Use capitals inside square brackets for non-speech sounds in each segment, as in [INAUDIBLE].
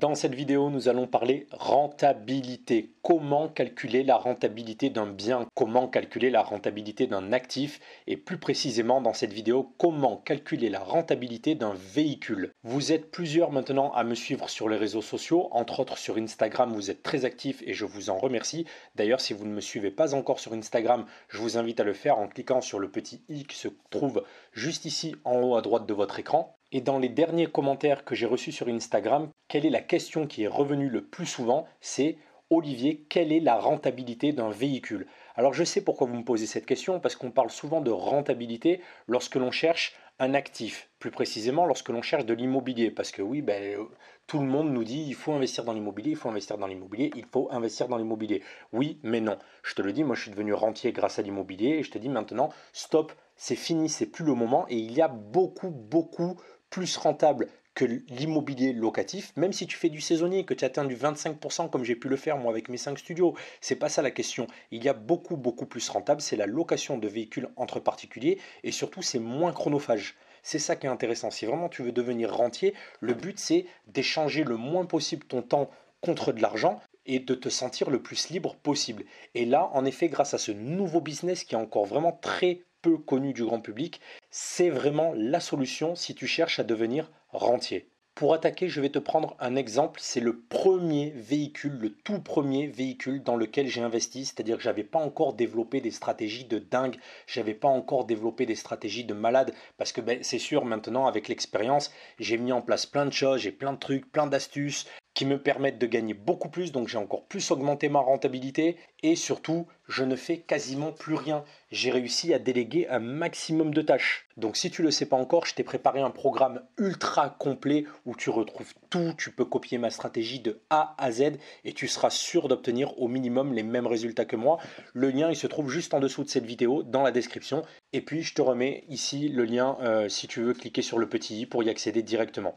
Dans cette vidéo, nous allons parler rentabilité. Comment calculer la rentabilité d'un bien Comment calculer la rentabilité d'un actif Et plus précisément, dans cette vidéo, comment calculer la rentabilité d'un véhicule Vous êtes plusieurs maintenant à me suivre sur les réseaux sociaux, entre autres sur Instagram, vous êtes très actifs et je vous en remercie. D'ailleurs, si vous ne me suivez pas encore sur Instagram, je vous invite à le faire en cliquant sur le petit i qui se trouve juste ici en haut à droite de votre écran. Et dans les derniers commentaires que j'ai reçus sur Instagram, quelle est la question qui est revenue le plus souvent C'est Olivier, quelle est la rentabilité d'un véhicule Alors je sais pourquoi vous me posez cette question, parce qu'on parle souvent de rentabilité lorsque l'on cherche un actif, plus précisément lorsque l'on cherche de l'immobilier, parce que oui, ben, euh, tout le monde nous dit il faut investir dans l'immobilier, il faut investir dans l'immobilier, il faut investir dans l'immobilier. Oui, mais non. Je te le dis, moi je suis devenu rentier grâce à l'immobilier, et je te dis maintenant, stop, c'est fini, c'est plus le moment, et il y a beaucoup, beaucoup plus rentable que l'immobilier locatif, même si tu fais du saisonnier, que tu atteins du 25% comme j'ai pu le faire moi avec mes 5 studios, c'est pas ça la question. Il y a beaucoup beaucoup plus rentable, c'est la location de véhicules entre particuliers et surtout c'est moins chronophage. C'est ça qui est intéressant. Si vraiment tu veux devenir rentier, le but c'est d'échanger le moins possible ton temps contre de l'argent et de te sentir le plus libre possible. Et là, en effet, grâce à ce nouveau business qui est encore vraiment très peu connu du grand public, c'est vraiment la solution si tu cherches à devenir rentier. Pour attaquer, je vais te prendre un exemple. C'est le premier véhicule, le tout premier véhicule dans lequel j'ai investi. C'est-à-dire que j'avais pas encore développé des stratégies de dingue. J'avais pas encore développé des stratégies de malade. Parce que ben, c'est sûr, maintenant, avec l'expérience, j'ai mis en place plein de choses, j'ai plein de trucs, plein d'astuces qui me permettent de gagner beaucoup plus, donc j'ai encore plus augmenté ma rentabilité et surtout je ne fais quasiment plus rien. J'ai réussi à déléguer un maximum de tâches. Donc si tu ne le sais pas encore, je t'ai préparé un programme ultra complet où tu retrouves tout, tu peux copier ma stratégie de A à Z et tu seras sûr d'obtenir au minimum les mêmes résultats que moi. Le lien il se trouve juste en dessous de cette vidéo dans la description et puis je te remets ici le lien euh, si tu veux cliquer sur le petit i pour y accéder directement.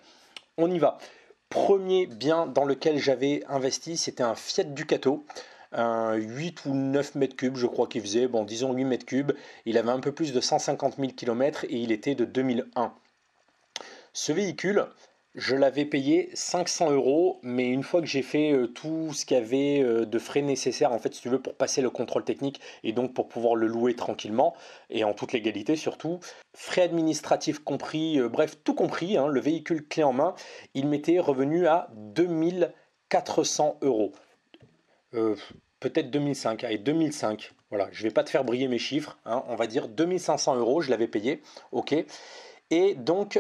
On y va premier bien dans lequel j'avais investi, c'était un Fiat Ducato. Un 8 ou 9 mètres cubes, je crois qu'il faisait, bon, disons 8 mètres cubes. Il avait un peu plus de 150 000 km et il était de 2001. Ce véhicule, je l'avais payé 500 euros, mais une fois que j'ai fait euh, tout ce qu'il y avait euh, de frais nécessaires, en fait, si tu veux, pour passer le contrôle technique et donc pour pouvoir le louer tranquillement et en toute légalité surtout, frais administratifs compris, euh, bref, tout compris, hein, le véhicule clé en main, il m'était revenu à 2400 euros. Peut-être 2005, allez, 2005. Voilà, je ne vais pas te faire briller mes chiffres, hein, on va dire 2500 euros, je l'avais payé, ok. Et donc,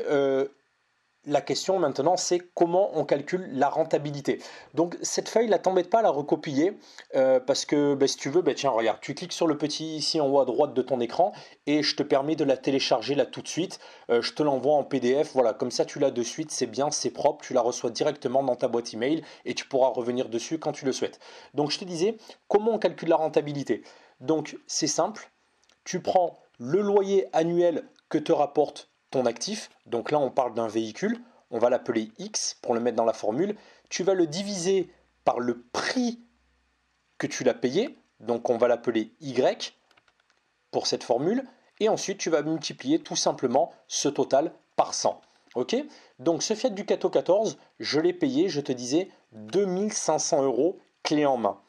la question maintenant, c'est comment on calcule la rentabilité. Donc cette feuille, là, t'embête pas à la recopier euh, parce que ben, si tu veux, ben, tiens, regarde, tu cliques sur le petit ici en haut à droite de ton écran et je te permets de la télécharger là tout de suite. Euh, je te l'envoie en PDF, voilà, comme ça tu l'as de suite, c'est bien, c'est propre, tu la reçois directement dans ta boîte email et tu pourras revenir dessus quand tu le souhaites. Donc je te disais, comment on calcule la rentabilité Donc c'est simple, tu prends le loyer annuel que te rapporte ton actif, donc là on parle d'un véhicule, on va l'appeler X pour le mettre dans la formule, tu vas le diviser par le prix que tu l'as payé, donc on va l'appeler Y pour cette formule, et ensuite tu vas multiplier tout simplement ce total par 100. Ok Donc ce Fiat Ducato 14, je l'ai payé, je te disais, 2500 euros clé en main.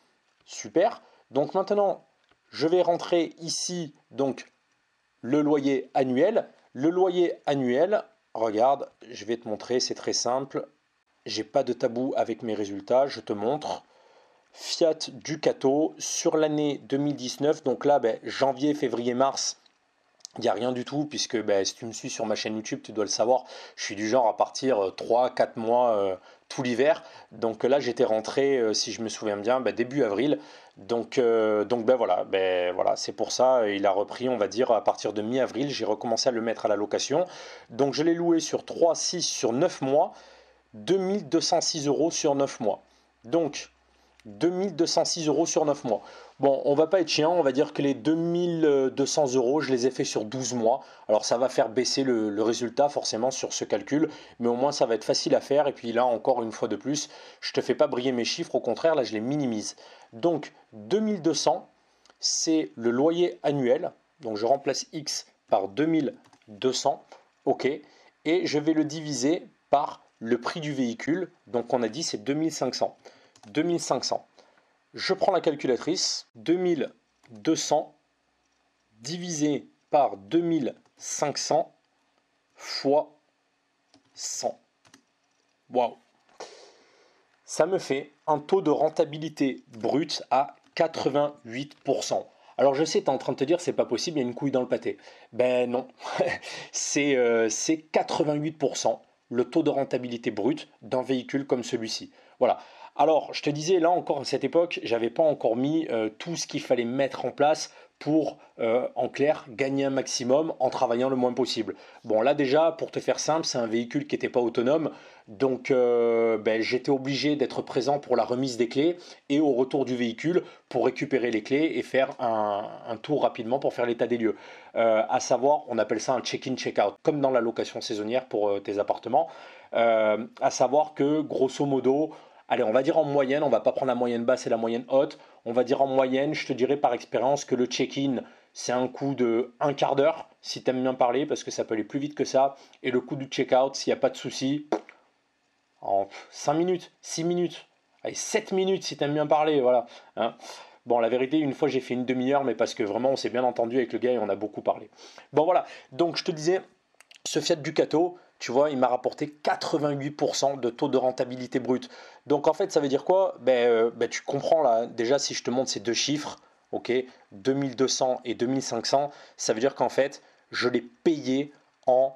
Super. Donc maintenant, je vais rentrer ici donc le loyer annuel le loyer annuel, regarde, je vais te montrer, c'est très simple. J'ai pas de tabou avec mes résultats, je te montre. Fiat Ducato sur l'année 2019, donc là, ben, janvier, février, mars, il n'y a rien du tout, puisque bah, si tu me suis sur ma chaîne YouTube, tu dois le savoir, je suis du genre à partir 3-4 euh, mois euh, tout l'hiver. Donc euh, là, j'étais rentré, si je me souviens bien, bah, début avril. Donc, donc ben voilà, ben, voilà c'est pour ça, il a repris, on va dire, à partir de mi-avril, j'ai recommencé à le mettre à la location. Donc je l'ai loué sur 3, 6, sur 9 mois, 2206 euros sur 9 mois. Donc 2206 euros sur 9 mois. Bon, on va pas être chiant, on va dire que les 2200 euros, je les ai fait sur 12 mois. Alors ça va faire baisser le, résultat forcément sur ce calcul, mais au moins ça va être facile à faire. Et puis là, encore une fois de plus, je te fais pas briller mes chiffres, au contraire, là je les minimise. Donc 2200, c'est le loyer annuel. Donc je remplace X par 2200, ok, et je vais le diviser par le prix du véhicule. Donc on a dit c'est 2500. 2500. Je prends la calculatrice, 2200 divisé par 2500 fois 100. Waouh Ça me fait un taux de rentabilité brut à 88%. Alors je sais, tu es en train de te dire, c'est pas possible, il y a une couille dans le pâté. Ben non, [LAUGHS] c'est 88% euh, le taux de rentabilité brute d'un véhicule comme celui-ci. Voilà. Alors, je te disais, là encore, à cette époque, j'avais pas encore mis euh, tout ce qu'il fallait mettre en place pour, euh, en clair, gagner un maximum en travaillant le moins possible. Bon, là déjà, pour te faire simple, c'est un véhicule qui n'était pas autonome, donc euh, ben, j'étais obligé d'être présent pour la remise des clés et au retour du véhicule pour récupérer les clés et faire un, tour rapidement pour faire l'état des lieux. à savoir, on appelle ça un check-in, check-out, comme dans la location saisonnière pour tes appartements. à savoir que, grosso modo, allez, on va dire en moyenne, on va pas prendre la moyenne basse et la moyenne haute, on va dire en moyenne, je te dirais par expérience que le check-in, c'est un coût de un quart d'heure, si tu aimes bien parler, parce que ça peut aller plus vite que ça, et le coût du check-out, s'il n'y a pas de souci, en 5 minutes, 6 minutes, allez, 7 minutes si tu aimes bien parler, voilà. Hein. Bon, la vérité, une fois j'ai fait une demi-heure, mais parce que vraiment on s'est bien entendu avec le gars et on a beaucoup parlé. Bon, voilà. Donc, je te disais, ce Fiat Ducato, tu vois, il m'a rapporté 88% de taux de rentabilité brute. Donc en fait, ça veut dire quoi ben, euh, ben, Tu comprends là, déjà si je te montre ces deux chiffres, ok, 2200 et 2500, ça veut dire qu'en fait, je l'ai payé en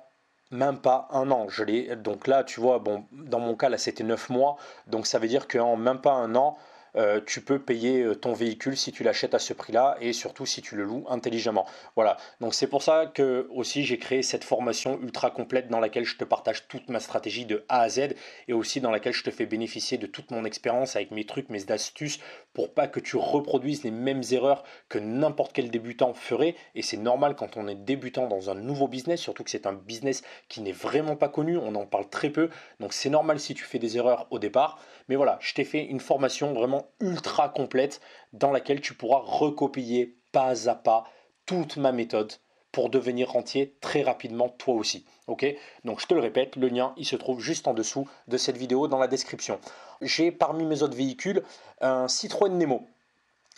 même pas un an. Je donc là, tu vois, bon, dans mon cas, là, c'était 9 mois. Donc ça veut dire qu'en même pas un an, euh, tu peux payer euh, ton véhicule si tu l'achètes à ce prix-là et surtout si tu le loues intelligemment. Voilà, donc c'est pour ça que aussi j'ai créé cette formation ultra complète dans laquelle je te partage toute ma stratégie de A à Z et aussi dans laquelle je te fais bénéficier de toute mon expérience avec mes trucs, mes astuces pour pas que tu reproduises les mêmes erreurs que n'importe quel débutant ferait et c'est normal quand on est débutant dans un nouveau business, surtout que c'est un business qui n'est vraiment pas connu, on en parle très peu, donc c'est normal si tu fais des erreurs au départ, mais voilà, je t'ai fait une formation vraiment ultra complète dans laquelle tu pourras recopier pas à pas toute ma méthode pour devenir rentier très rapidement toi aussi. Ok Donc je te le répète, le lien il se trouve juste en dessous de cette vidéo dans la description. J'ai parmi mes autres véhicules un Citroën Nemo.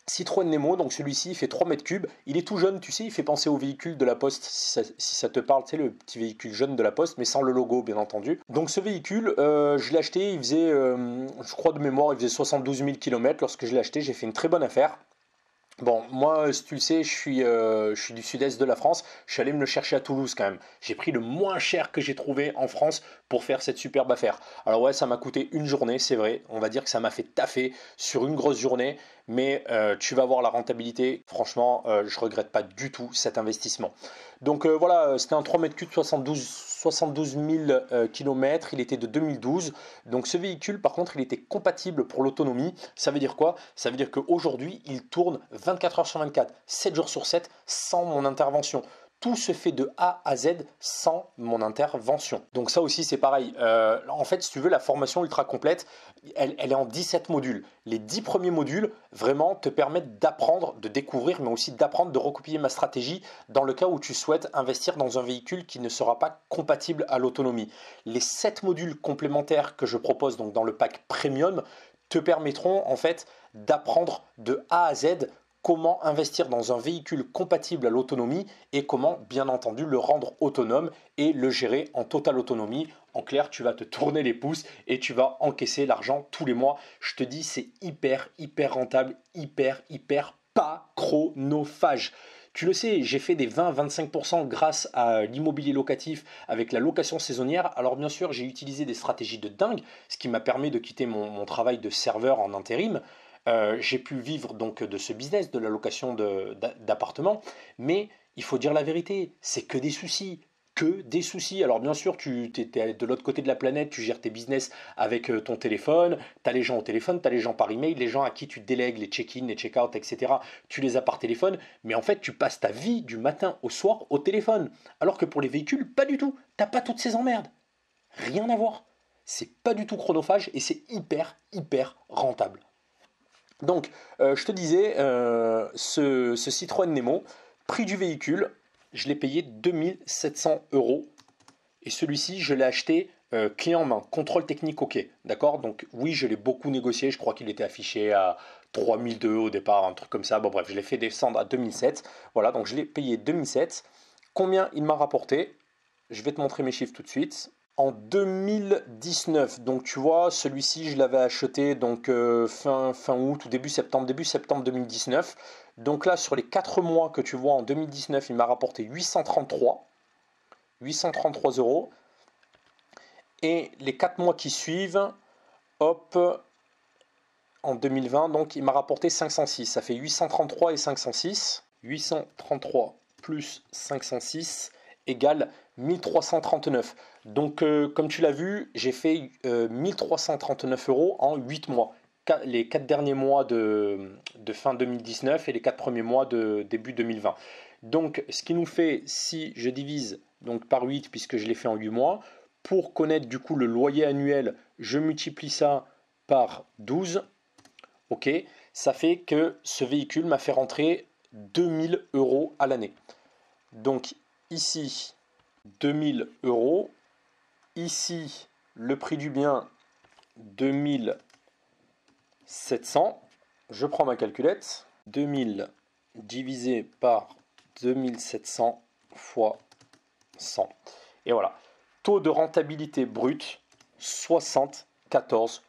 Citroën Nemo, donc celui-ci, fait 3 mètres cubes. Il est tout jeune, tu sais, il fait penser au véhicule de la Poste, si ça, te parle, tu sais, le petit véhicule jeune de la Poste, mais sans le logo, bien entendu. Donc ce véhicule, euh, je l'ai acheté, il faisait, euh, je crois de mémoire, il faisait 72 000 km. Lorsque je l'ai acheté, j'ai fait une très bonne affaire. Bon, moi, si tu le sais, je suis, euh, je suis du sud-est de la France. Je suis allé me le chercher à Toulouse quand même. J'ai pris le moins cher que j'ai trouvé en France pour faire cette superbe affaire. Alors ouais, ça m'a coûté une journée, c'est vrai. On va dire que ça m'a fait taffer sur une grosse journée mais euh, tu vas voir la rentabilité. Franchement, je euh, je regrette pas du tout cet investissement. Donc euh, voilà, c'était un 3 m3 72, 72 000 km, il était de 2012. Donc ce véhicule, par contre, il était compatible pour l'autonomie. Ça veut dire quoi Ça veut dire qu'aujourd'hui, il tourne 24 heures sur 24, 7 jours sur 7, sans mon intervention. Tout se fait de A à Z sans mon intervention. Donc ça aussi c'est pareil. Euh, en fait, si tu veux, la formation ultra complète, elle, est en 17 modules. Les 10 premiers modules vraiment te permettent d'apprendre, de découvrir, mais aussi d'apprendre, de recopier ma stratégie dans le cas où tu souhaites investir dans un véhicule qui ne sera pas compatible à l'autonomie. Les 7 modules complémentaires que je propose donc dans le pack premium te permettront en fait d'apprendre de A à Z comment investir dans un véhicule compatible à l'autonomie et comment, bien entendu, le rendre autonome et le gérer en totale autonomie. En clair, tu vas te tourner les pouces et tu vas encaisser l'argent tous les mois. Je te dis, c'est hyper, hyper rentable, hyper, hyper pas chronophage. Tu le sais, j'ai fait des 20-25% grâce à l'immobilier locatif avec la location saisonnière. Alors bien sûr, j'ai utilisé des stratégies de dingue, ce qui m'a permis de quitter mon, mon travail de serveur en intérim. Euh, j'ai pu vivre donc de ce business, de la location d'appartements, mais il faut dire la vérité, c'est que des soucis, que des soucis. Alors bien sûr, tu étais es, de l'autre côté de la planète, tu gères tes business avec euh, ton téléphone, tu as les gens au téléphone, tu as les gens par email, les gens à qui tu délègues les check-in, les check-out, etc. Tu les as par téléphone, mais en fait, tu passes ta vie du matin au soir au téléphone. Alors que pour les véhicules, pas du tout. tu n'as pas toutes ces emmerdes. Rien à voir. C'est pas du tout chronophage et c'est hyper, hyper rentable. Donc, euh, je te disais, euh, ce, Citroën Nemo, prix du véhicule, je l'ai payé 2700 euros. Et celui-ci, je l'ai acheté euh, client clé en main, contrôle technique OK. D'accord Donc, oui, je l'ai beaucoup négocié. Je crois qu'il était affiché à 3002 au départ, un truc comme ça. Bon, bref, je l'ai fait descendre à 2007. Voilà, donc je l'ai payé 2007. Combien il m'a rapporté Je vais te montrer mes chiffres tout de suite en 2019. Donc tu vois, celui-ci je l'avais acheté donc euh, fin, fin août ou début septembre, début septembre 2019. Donc là sur les 4 mois que tu vois en 2019, il m'a rapporté 833 833 euros. Et les 4 mois qui suivent, hop, en 2020, donc il m'a rapporté 506. Ça fait 833 et 506. 833 plus 506 égale 1339. Donc, euh, comme tu l'as vu, j'ai fait 1339 euh, euros en 8 mois. les 4 derniers mois de, fin 2019 et les 4 premiers mois de début 2020. Donc, ce qui nous fait, si je divise donc par 8, puisque je l'ai fait en 8 mois, pour connaître du coup le loyer annuel, je multiplie ça par 12. Ok, ça fait que ce véhicule m'a fait rentrer 2000 euros à l'année. Donc, ici, 2000 euros Ici, le prix du bien, 2700. Je prends ma calculette. 2000 divisé par 2700 fois 100. Et voilà. Taux de rentabilité brut 74%.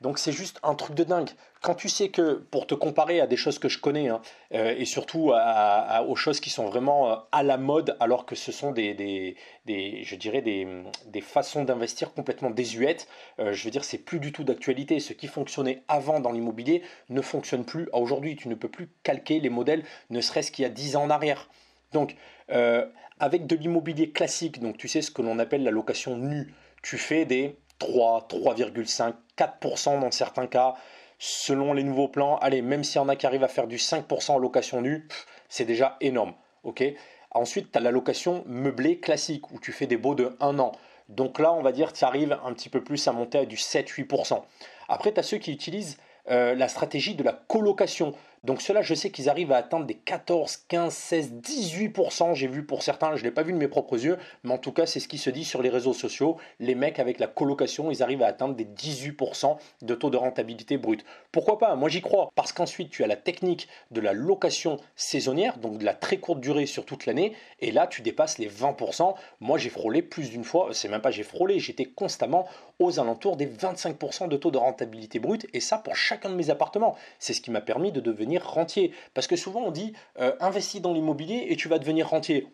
Donc c'est juste un truc de dingue. Quand tu sais que, pour te comparer à des choses que je connais, hein, euh, et surtout aux choses qui sont vraiment euh, à la mode, alors que ce sont des, je dirais, des, façons d'investir complètement désuètes, euh, je veux dire, c'est plus du tout d'actualité. Ce qui fonctionnait avant dans l'immobilier ne fonctionne plus aujourd'hui. Tu ne peux plus calquer les modèles, ne serait-ce qu'il y a 10 ans en arrière. Donc, avec de l'immobilier classique, donc tu sais ce que l'on appelle la location nue, tu fais des 3, 3,5, 4% dans certains cas, selon les nouveaux plans. Allez, même s'il y en a qui arrivent à faire du 5% en location nue, c'est déjà énorme. ok Ensuite, tu as la location meublée classique où tu fais des baux de 1 an. Donc là, on va dire, tu arrives un petit peu plus à monter à du 7-8%. Après, tu as ceux qui utilisent euh, la stratégie de la colocation. Donc cela, je sais qu'ils arrivent à atteindre des 14, 15, 16, 18%. J'ai vu pour certains, je ne l'ai pas vu de mes propres yeux, mais en tout cas, c'est ce qui se dit sur les réseaux sociaux. Les mecs avec la colocation, ils arrivent à atteindre des 18% de taux de rentabilité brute. Pourquoi pas Moi, j'y crois. Parce qu'ensuite, tu as la technique de la location saisonnière, donc de la très courte durée sur toute l'année. Et là, tu dépasses les 20%. Moi, j'ai frôlé plus d'une fois. C'est même pas j'ai frôlé, j'étais constamment aux alentours des 25% de taux de rentabilité brute. Et ça, pour chacun de mes appartements. C'est ce qui m'a permis de devenir rentier. Parce que souvent on dit euh, investi dans l'immobilier et tu vas devenir rentier.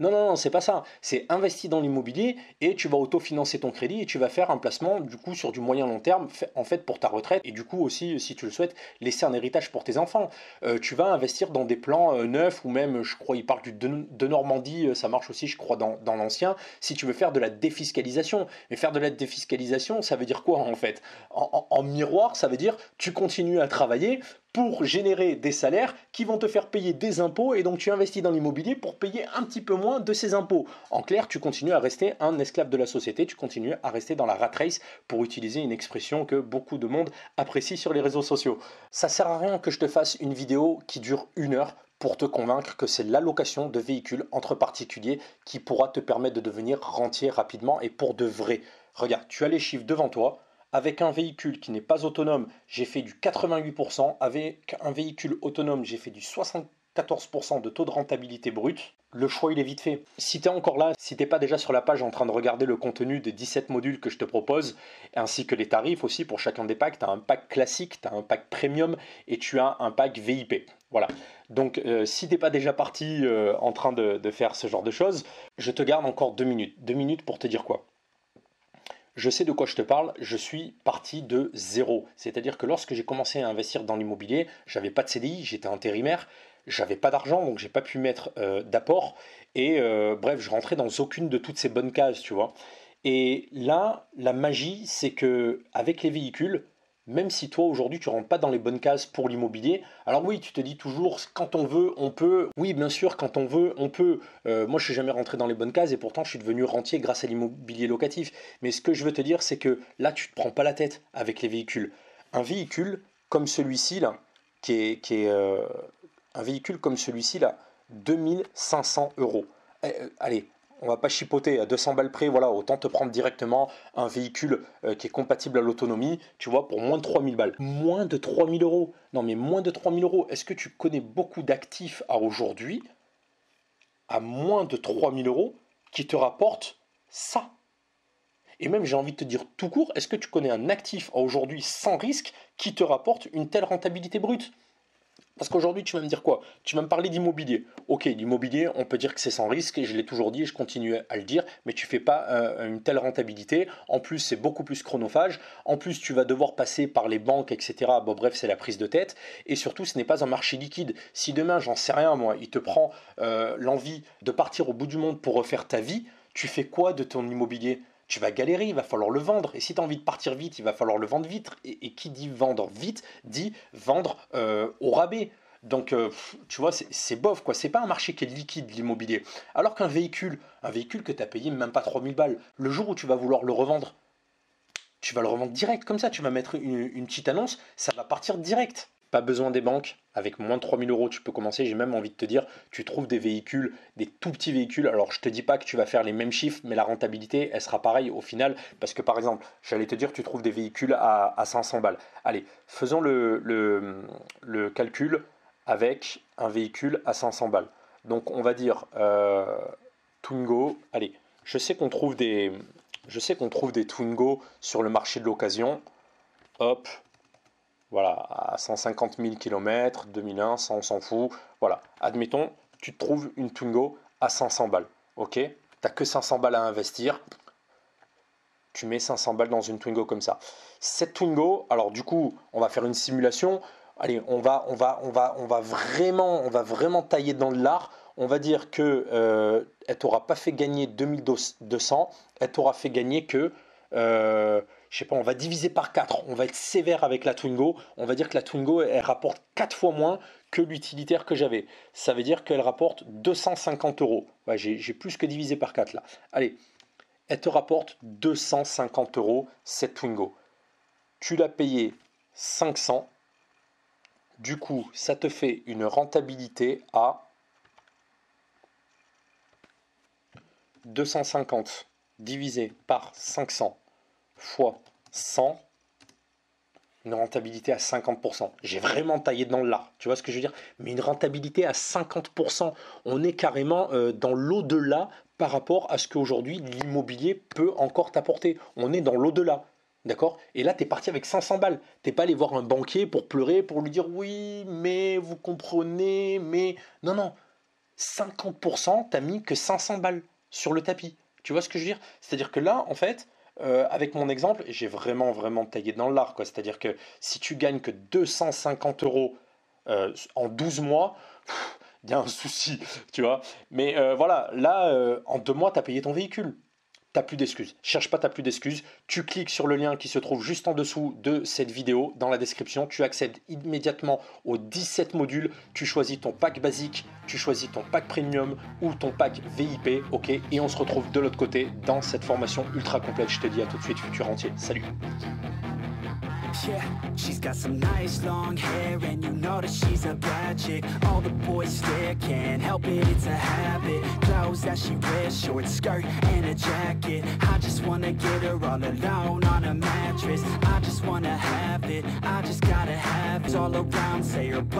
Non, non, non, c'est pas ça. C'est investi dans l'immobilier et tu vas auto-financer ton crédit et tu vas faire un placement du coup sur du moyen long terme en fait pour ta retraite et du coup aussi si tu le souhaites laisser un héritage pour tes enfants. Euh, tu vas investir dans des plans euh, neufs ou même je crois il parle du de, Normandie, ça marche aussi je crois dans, l'ancien si tu veux faire de la défiscalisation. Mais faire de la défiscalisation ça veut dire quoi en fait en miroir ça veut dire tu continues à travailler pour générer des salaires qui vont te faire payer des impôts et donc tu investis dans l'immobilier pour payer un petit peu moins de ces impôts. En clair, tu continues à rester un esclave de la société, tu continues à rester dans la rat race pour utiliser une expression que beaucoup de monde apprécie sur les réseaux sociaux. Ça sert à rien que je te fasse une vidéo qui dure une heure pour te convaincre que c'est l'allocation de véhicules entre particuliers qui pourra te permettre de devenir rentier rapidement et pour de vrai. Regarde, tu as les chiffres devant toi, avec un véhicule qui n'est pas autonome, j'ai fait du 88%. Avec un véhicule autonome, j'ai fait du 74% de taux de rentabilité brute. Le choix, il est vite fait. Si tu es encore là, si t'es pas déjà sur la page en train de regarder le contenu des 17 modules que je te propose, ainsi que les tarifs aussi pour chacun des packs, tu as un pack classique, tu as un pack premium et tu as un pack VIP. Voilà. Donc si euh, si t'es pas déjà parti euh, en train de faire ce genre de choses, je te garde encore deux minutes. Deux minutes pour te dire quoi je sais de quoi je te parle, je suis parti de zéro. C'est-à-dire que lorsque j'ai commencé à investir dans l'immobilier, j'avais pas de CDI, j'étais intérimaire, j'avais pas d'argent, donc j'ai pas pu mettre euh, d'apport. Et euh, bref, je rentrais dans aucune de toutes ces bonnes cases, tu vois. Et là, la magie, c'est que avec les véhicules, même si toi aujourd'hui tu rentres pas dans les bonnes cases pour l'immobilier. Alors oui, tu te dis toujours quand on veut, on peut. Oui, bien sûr, quand on veut, on peut. Euh, moi, je suis jamais rentré dans les bonnes cases et pourtant je suis devenu rentier grâce à l'immobilier locatif. Mais ce que je veux te dire, c'est que là, tu te prends pas la tête avec les véhicules. Un véhicule comme celui-ci là, qui est, euh, un véhicule comme celui-ci là, 2500 euros. Eh, euh, allez, on va pas chipoter à 200 balles près, voilà, autant te prendre directement un véhicule euh, qui est compatible à l'autonomie, tu vois, pour moins de 3000 balles. Moins de 3000 euros Non mais moins de 3000 euros, est-ce que tu connais beaucoup d'actifs à aujourd'hui, à moins de 3000 euros, qui te rapportent ça et même, j'ai envie de te dire tout court, est-ce que tu connais un actif à aujourd'hui sans risque qui te rapporte une telle rentabilité brute parce qu'aujourd'hui, tu vas me dire quoi Tu vas me parler d'immobilier. Ok, l'immobilier, on peut dire que c'est sans risque, et je l'ai toujours dit, et je continue à le dire, mais tu fais pas euh, une telle rentabilité. En plus, c'est beaucoup plus chronophage. En plus, tu vas devoir passer par les banques, etc. Bon, bref, c'est la prise de tête. Et surtout, ce n'est pas un marché liquide. Si demain, j'en sais rien, moi, il te prend euh, l'envie de partir au bout du monde pour refaire ta vie, tu fais quoi de ton immobilier tu vas galérer, il va falloir le vendre. Et si tu as envie de partir vite, il va falloir le vendre vite. Et, qui dit vendre vite, dit vendre euh, au rabais. Donc, euh, tu vois, c'est bof, quoi. C'est pas un marché qui est liquide, l'immobilier. Alors qu'un véhicule, un véhicule que tu as payé même pas 3000 balles, le jour où tu vas vouloir le revendre, tu vas le revendre direct, comme ça, tu vas mettre une petite annonce, ça va partir direct. Pas besoin des banques. Avec moins de 3000 euros, tu peux commencer. J'ai même envie de te dire, tu trouves des véhicules, des tout petits véhicules. Alors, je te dis pas que tu vas faire les mêmes chiffres, mais la rentabilité, elle sera pareille au final. Parce que, par exemple, j'allais te dire, tu trouves des véhicules à, 500 balles. Allez, faisons le, calcul avec un véhicule à 500 balles. Donc, on va dire euh, Twingo. Allez, je sais qu'on trouve des, je sais qu'on trouve des Twingo sur le marché de l'occasion. Hop, voilà, à 150 000 km, 2001, ça on s'en fout. Voilà, admettons, tu trouves une Twingo à 500 balles, ok T'as que 500 balles à investir, tu mets 500 balles dans une Twingo comme ça. Cette Twingo, alors du coup, on va faire une simulation. Allez, on va, on va, on va, on va vraiment, on va vraiment tailler dans l'art. On va dire que euh, elle t'aura pas fait gagner 2200, elle t'aura fait gagner que euh, je sais pas, on va diviser par 4, on va être sévère avec la Twingo, on va dire que la Twingo, elle, rapporte 4 fois moins que l'utilitaire que j'avais. Ça veut dire qu'elle rapporte 250 euros. j'ai plus que divisé par 4 là. Allez, elle te rapporte 250 euros cette Twingo. Tu l'as payé 500. Du coup, ça te fait une rentabilité à 250 divisé par 500 fois 100, une rentabilité à 50%. J'ai vraiment taillé dans là tu vois ce que je veux dire Mais une rentabilité à 50%, on est carrément euh, dans l'au-delà par rapport à ce qu'aujourd'hui l'immobilier peut encore t'apporter. On est dans l'au-delà. D'accord Et là, tu es parti avec 500 balles. T'es pas allé voir un banquier pour pleurer, pour lui dire oui, mais vous comprenez, mais. Non, non. 50%, n'as mis que 500 balles sur le tapis. Tu vois ce que je veux dire C'est-à-dire que là, en fait, euh, avec mon exemple, j'ai vraiment, vraiment taillé dans l'art. C'est-à-dire que si tu gagnes que 250 euros euh, en 12 mois, [LAUGHS] il y a un souci, tu vois. Mais euh, voilà, là, en deux mois, tu as payé ton véhicule t'as plus d'excuses. Cherche pas, t'as plus d'excuses. Tu cliques sur le lien qui se trouve juste en dessous de cette vidéo, dans la description. Tu accèdes immédiatement aux 17 modules. Tu choisis ton pack basique, tu choisis ton pack premium ou ton pack VIP, ok Et on se retrouve de l'autre côté dans cette formation ultra complète. Je te dis à tout de suite, futur entier. Salut yeah She's got some nice long hair And you know that she's a bad chick All the boys stare, can't help it, it's a habit Clothes that she wears, short skirt and a jacket I just wanna get her all alone on a mattress I just wanna have it, I just gotta have it All around, say her